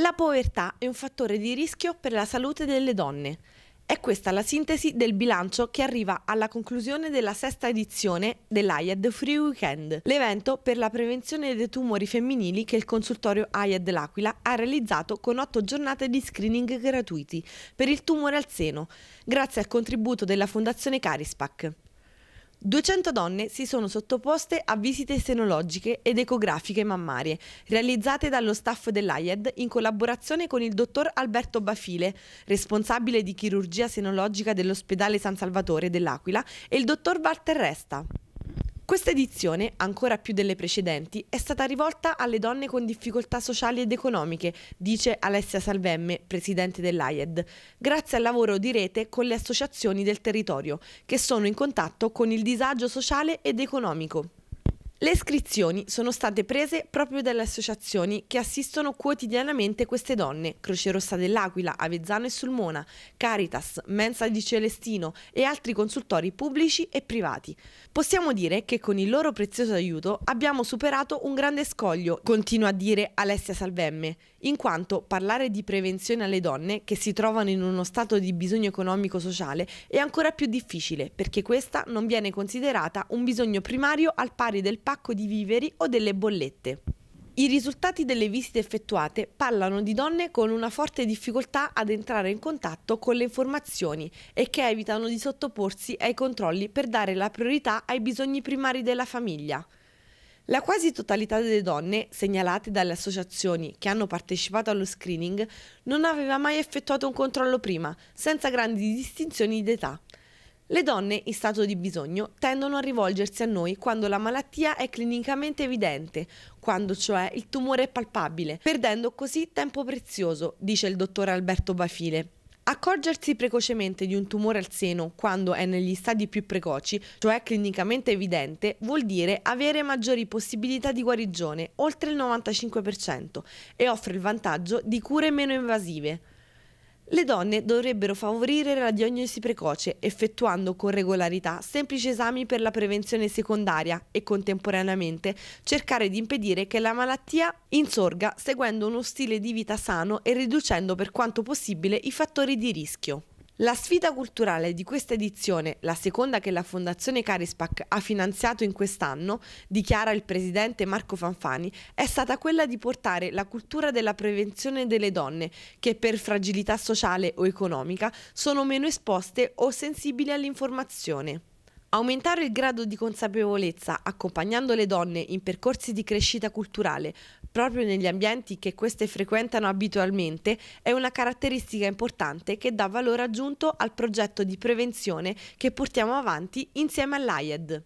La povertà è un fattore di rischio per la salute delle donne. È questa la sintesi del bilancio che arriva alla conclusione della sesta edizione dell'AIAD Free Weekend, l'evento per la prevenzione dei tumori femminili che il consultorio AIAD L'Aquila ha realizzato con otto giornate di screening gratuiti per il tumore al seno, grazie al contributo della Fondazione Carispac. 200 donne si sono sottoposte a visite senologiche ed ecografiche mammarie, realizzate dallo staff dell'AIED in collaborazione con il dottor Alberto Bafile, responsabile di chirurgia senologica dell'ospedale San Salvatore dell'Aquila, e il dottor Walter Resta. Questa edizione, ancora più delle precedenti, è stata rivolta alle donne con difficoltà sociali ed economiche, dice Alessia Salvemme, presidente dell'AIED, grazie al lavoro di rete con le associazioni del territorio, che sono in contatto con il disagio sociale ed economico. Le iscrizioni sono state prese proprio dalle associazioni che assistono quotidianamente queste donne, Croce Rossa dell'Aquila, Avezzano e Sulmona, Caritas, Mensa di Celestino e altri consultori pubblici e privati. Possiamo dire che con il loro prezioso aiuto abbiamo superato un grande scoglio, continua a dire Alessia Salvemme, in quanto parlare di prevenzione alle donne che si trovano in uno stato di bisogno economico-sociale è ancora più difficile perché questa non viene considerata un bisogno primario al pari del pacco di viveri o delle bollette. I risultati delle visite effettuate parlano di donne con una forte difficoltà ad entrare in contatto con le informazioni e che evitano di sottoporsi ai controlli per dare la priorità ai bisogni primari della famiglia. La quasi totalità delle donne segnalate dalle associazioni che hanno partecipato allo screening non aveva mai effettuato un controllo prima, senza grandi distinzioni d'età. Le donne in stato di bisogno tendono a rivolgersi a noi quando la malattia è clinicamente evidente, quando cioè il tumore è palpabile, perdendo così tempo prezioso, dice il dottor Alberto Bafile. Accorgersi precocemente di un tumore al seno quando è negli stadi più precoci, cioè clinicamente evidente, vuol dire avere maggiori possibilità di guarigione, oltre il 95%, e offre il vantaggio di cure meno invasive. Le donne dovrebbero favorire la diagnosi precoce effettuando con regolarità semplici esami per la prevenzione secondaria e contemporaneamente cercare di impedire che la malattia insorga seguendo uno stile di vita sano e riducendo per quanto possibile i fattori di rischio. La sfida culturale di questa edizione, la seconda che la Fondazione Carispac ha finanziato in quest'anno, dichiara il presidente Marco Fanfani, è stata quella di portare la cultura della prevenzione delle donne che per fragilità sociale o economica sono meno esposte o sensibili all'informazione. Aumentare il grado di consapevolezza accompagnando le donne in percorsi di crescita culturale proprio negli ambienti che queste frequentano abitualmente è una caratteristica importante che dà valore aggiunto al progetto di prevenzione che portiamo avanti insieme all'AIED.